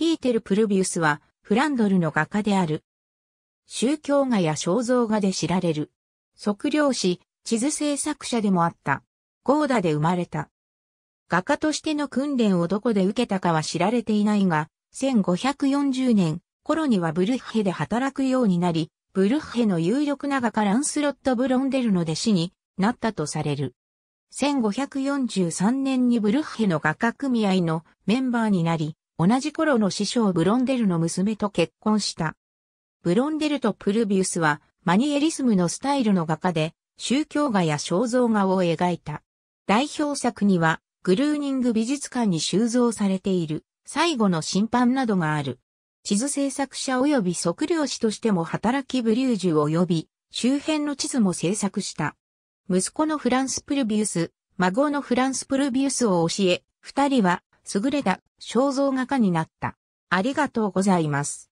ピーテル・プルビウスは、フランドルの画家である。宗教画や肖像画で知られる。測量師、地図制作者でもあった。ゴーダで生まれた。画家としての訓練をどこで受けたかは知られていないが、1540年頃にはブルッヘで働くようになり、ブルッヘの有力な画家ランスロット・ブロンデルの弟子になったとされる。1543年にブルッヘの画家組合のメンバーになり、同じ頃の師匠ブロンデルの娘と結婚した。ブロンデルとプルビウスはマニエリスムのスタイルの画家で宗教画や肖像画を描いた。代表作にはグルーニング美術館に収蔵されている最後の審判などがある。地図制作者及び測量士としても働きブリュージュ及び周辺の地図も制作した。息子のフランス・プルビウス、孫のフランス・プルビウスを教え、二人は優れた肖像画家になった。ありがとうございます。